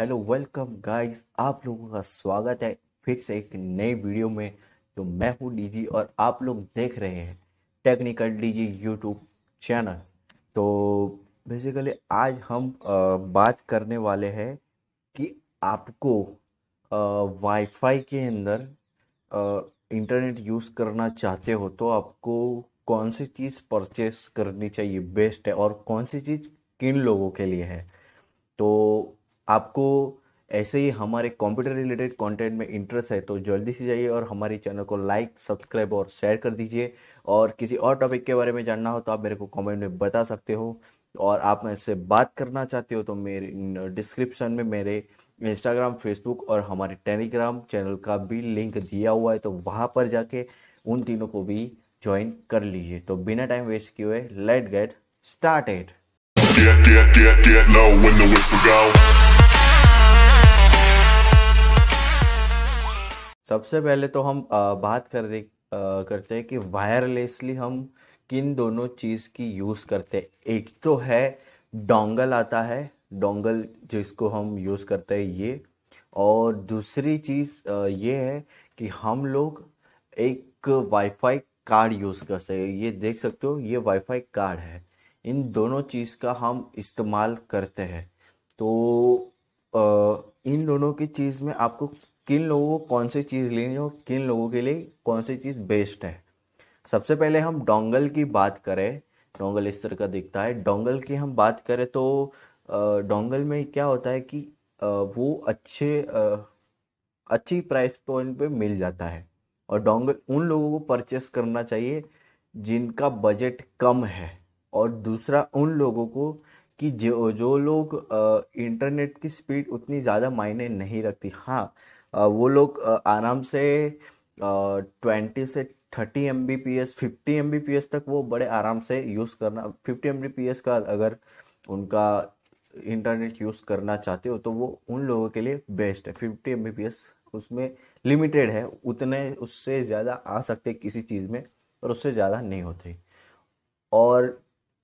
hello welcome guys आप लोगों का स्वागत है फिर से एक नई वीडियो में तो मैं हूँ डीजी और आप लोग देख रहे हैं टेक्निकल डीजी यूट्यूब चैनल तो बेसिकली आज हम आ, बात करने वाले हैं कि आपको वाईफाई के अंदर इंटरनेट यूज़ करना चाहते हो तो आपको कौन सी चीज़ परचेस करनी चाहिए बेस्ट है और कौन सी चीज़ किन लोगों के लिए है तो आपको ऐसे ही हमारे कंप्यूटर रिलेटेड कंटेंट में इंटरेस्ट है तो जल्दी से जाइए और हमारे चैनल को लाइक सब्सक्राइब और शेयर कर दीजिए और किसी और टॉपिक के बारे में जानना हो तो आप मेरे को कमेंट में बता सकते हो और आप मेरे बात करना चाहते हो तो मेरे डिस्क्रिप्शन में मेरे इंस्टाग्राम फेसबुक और हमारे टेलीग्राम चैनल का भी लिंक दिया हुआ है तो वहाँ पर जाके उन तीनों को भी ज्वाइन कर लीजिए तो बिना टाइम वेस्ट किए लेट गेट स्टार्टेड सबसे पहले तो हम बात कर रहे करते हैं कि वायरलेसली हम किन दोनों चीज़ की यूज़ करते हैं एक तो है डोंगल आता है डोंगल जिसको हम यूज़ करते हैं ये और दूसरी चीज़ ये है कि हम लोग एक वाईफाई कार्ड यूज़ कर सकते ये देख सकते हो ये वाईफाई कार्ड है इन दोनों चीज़ का हम इस्तेमाल करते हैं तो इन दोनों की चीज़ में आपको किन लोगों को कौन सी चीज़ लेनी हो किन लोगों के लिए कौन सी चीज़ बेस्ट है सबसे पहले हम डोंगल की बात करें डोंगल इस तरह का दिखता है डोंगल की हम बात करें तो डोंगल में क्या होता है कि वो अच्छे अच्छी प्राइस पॉइंट पे मिल जाता है और डोंगल उन लोगों को परचेस करना चाहिए जिनका बजट कम है और दूसरा उन लोगों को कि जो जो लोग इंटरनेट की स्पीड उतनी ज़्यादा मायने नहीं रखती हाँ वो लोग आराम से ट्वेंटी से thirty M B P S fifty M B P S तक वो बड़े आराम से यूज़ करना fifty M B P S का अगर उनका इंटरनेट यूज़ करना चाहते हो तो वो उन लोगों के लिए बेस्ट है fifty M B P S उसमें लिमिटेड है उतने उससे ज़्यादा आ सकते किसी चीज़ में और उससे ज़्यादा नहीं होते और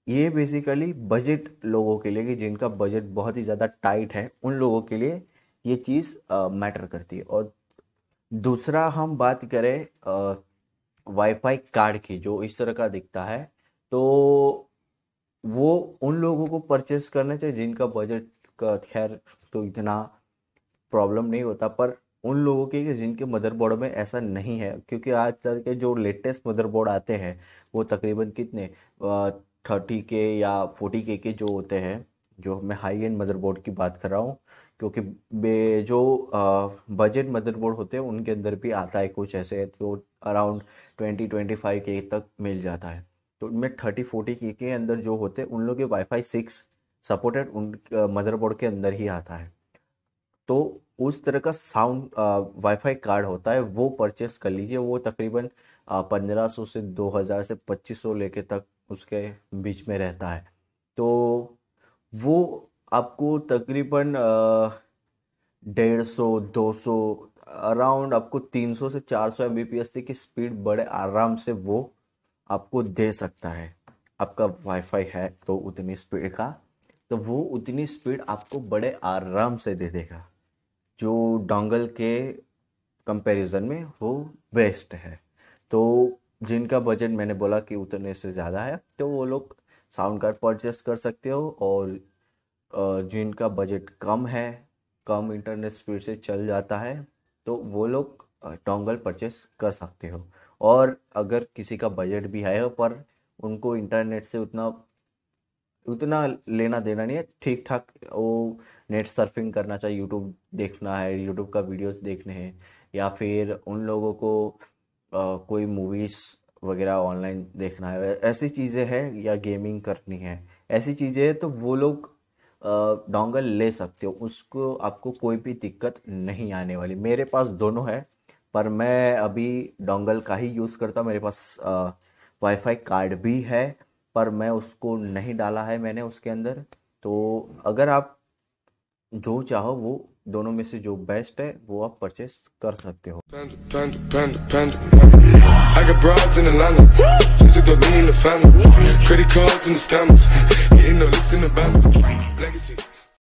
ये बेसिकली बजट लोगों के लिए कि जिनका बजट बहुत ही ज़्यादा टाइट है उन लोगों के लिए ये चीज़ मैटर करती है और दूसरा हम बात करें वाईफाई कार्ड की जो इस तरह का दिखता है तो वो उन लोगों को परचेस करना चाहिए जिनका बजट का खैर तो इतना प्रॉब्लम नहीं होता पर उन लोगों के जिनके मदरबोर्ड में ऐसा नहीं है क्योंकि आज तक के जो लेटेस्ट मदरबोर्ड आते हैं वो तकरीबन कितने थर्टी के या फोर्टी के के जो होते हैं जो मैं हाई एंड मदरबोर्ड की बात कर रहा हूँ क्योंकि बे जो बजट मदरबोर्ड होते हैं उनके अंदर भी आता है कुछ ऐसे जो अराउंड ट्वेंटी ट्वेंटी फाइव के तक मिल जाता है तो उनमें थर्टी फोर्टी के के अंदर जो होते हैं उन लोग के वाईफाई सिक्स सपोर्टेड उन मदरबोर्ड के अंदर ही आता है तो उस तरह का साउंड वाईफाई कार्ड होता है वो परचेस कर लीजिए वो तकरीबन पंद्रह सौ से दो हज़ार से पच्चीस सौ लेके तक उसके बीच में रहता है तो वो आपको तकरीबन डेढ़ सौ दो सौ अराउंड आपको तीन सौ से चार सौ एम बी पी एस की स्पीड बड़े आराम से वो आपको दे सकता है आपका वाईफाई है तो उतनी स्पीड का तो वो उतनी स्पीड आपको बड़े आराम से दे देगा जो डोंगल के कंपैरिजन में वो बेस्ट है तो जिनका बजट मैंने बोला कि उतने से ज़्यादा है तो वो लोग साउंड कार्ड परचेस कर सकते हो और जिनका बजट कम है कम इंटरनेट स्पीड से चल जाता है तो वो लोग टोंगल परचेस कर सकते हो और अगर किसी का बजट भी है पर उनको इंटरनेट से उतना उतना लेना देना नहीं है ठीक ठाक वो नेट सर्फिंग करना चाहिए यूट्यूब देखना है यूट्यूब का वीडियोस देखने हैं या फिर उन लोगों को कोई मूवीज़ वगैरह ऑनलाइन देखना है ऐसी चीज़ें हैं या गेमिंग करनी है ऐसी चीज़ें तो वो लोग डोंगल ले सकते हो उसको आपको कोई भी दिक्कत नहीं आने वाली मेरे पास दोनों है पर मैं अभी डोंगल का ही यूज़ करता हूँ मेरे पास वाईफाई कार्ड भी है पर मैं उसको नहीं डाला है मैंने उसके अंदर तो अगर आप जो चाहो वो दोनों में से जो बेस्ट है वो आप परचेस कर सकते हो